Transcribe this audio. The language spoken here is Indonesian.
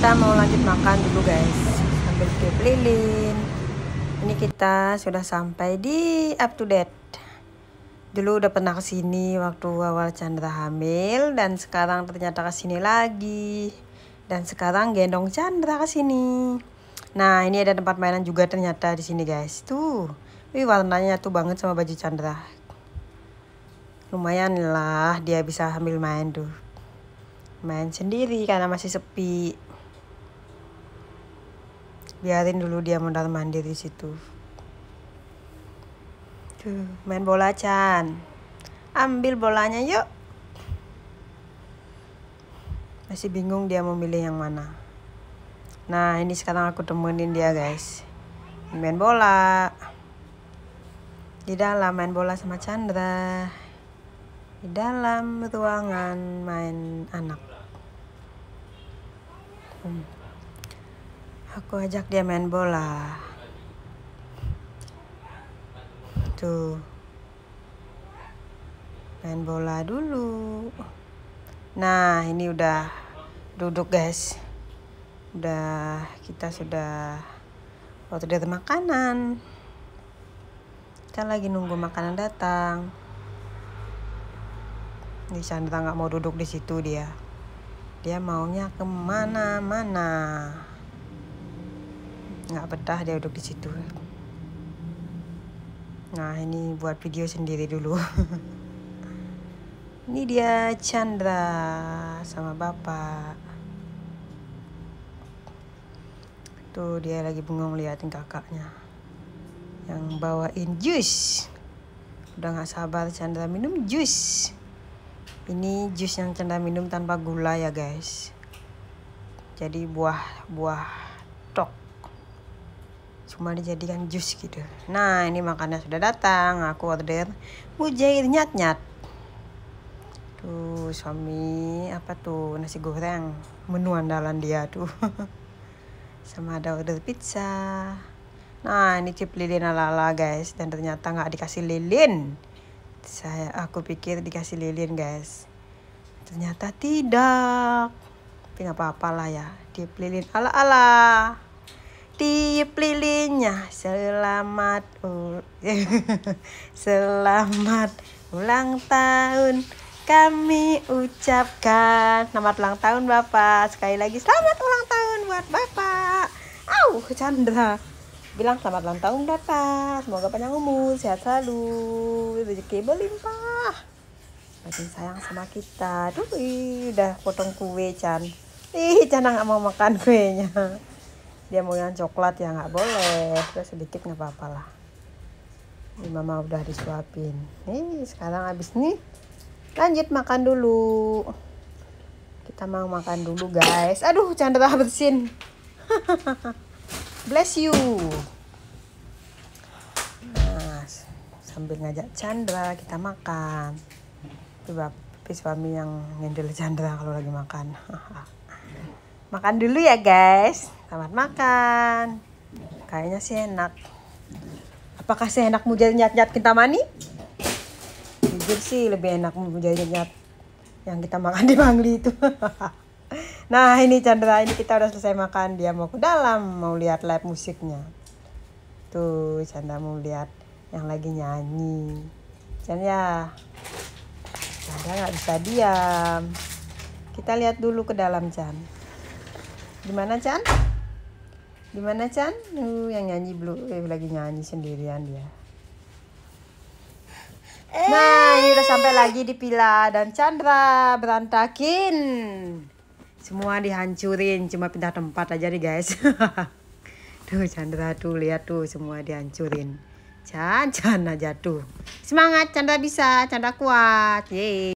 kita mau lanjut makan dulu guys sambil lilin ini kita sudah sampai di up to date dulu udah pernah kesini waktu awal Chandra hamil dan sekarang ternyata kesini lagi dan sekarang gendong Chandra kesini nah ini ada tempat mainan juga ternyata di sini guys tuh wih warnanya tuh banget sama baju Chandra lumayan lah dia bisa hamil main tuh main sendiri karena masih sepi biarin dulu dia mondar di situ Tuh, main bola Chan ambil bolanya yuk masih bingung dia mau milih yang mana nah ini sekarang aku temenin dia guys main bola di dalam main bola sama Chandra di dalam ruangan main anak hmm. Gue ajak dia main bola. Tuh. Main bola dulu. Nah, ini udah duduk, guys. Udah kita sudah waktu dia makanan. Kita lagi nunggu makanan datang. Di sana nggak mau duduk di situ dia. Dia maunya kemana-mana nggak betah dia duduk di situ nah ini buat video sendiri dulu ini dia Chandra sama bapak tuh dia lagi bengong liatin kakaknya yang bawain jus udah nggak sabar Chandra minum jus ini jus yang Chandra minum tanpa gula ya guys jadi buah buah cuma dijadikan jus gitu nah ini makannya sudah datang aku order mujair nyat nyat tuh suami apa tuh nasi goreng menu andalan dia tuh sama ada order pizza nah ini chip lilin ala ala guys dan ternyata nggak dikasih lilin saya aku pikir dikasih lilin guys ternyata tidak tapi nggak apa apalah ya dia lilin ala ala tiup lilinnya selamat ul selamat ulang tahun kami ucapkan selamat ulang tahun Bapak sekali lagi selamat ulang tahun buat Bapak au Chandra bilang selamat ulang tahun Bapak semoga panjang umur sehat selalu rezeki berlimpah makin sayang sama kita tuh udah potong kue Chan ih Chan nggak mau makan kuenya dia mau yang coklat ya nggak boleh terus sedikit nggak apa-apa lah ini mama udah disuapin nih sekarang habis nih lanjut makan dulu kita mau makan dulu guys aduh Chandra bersin bless you nah, sambil ngajak Chandra kita makan coba suami yang ngendel Chandra kalau lagi makan makan dulu ya guys selamat makan kayaknya sih enak apakah sih enak mujair nyat-nyat kita mani jujur sih lebih enak mujair nyat nyat yang kita makan di Bangli itu nah ini Chandra ini kita udah selesai makan dia mau ke dalam mau lihat live musiknya tuh Chandra mau lihat yang lagi nyanyi Chandra Chandra nggak bisa diam kita lihat dulu ke dalam Chandra Gimana Chan? Gimana Chan? Uh, yang nyanyi belum eh, lagi nyanyi sendirian dia. Nah, ini udah sampai lagi di Pila dan Chandra berantakin. Semua dihancurin, cuma pindah tempat aja nih guys. tuh Chandra tuh lihat tuh semua dihancurin. Chan, Chan aja tuh. Semangat, Chandra bisa, Chandra kuat. Yeay.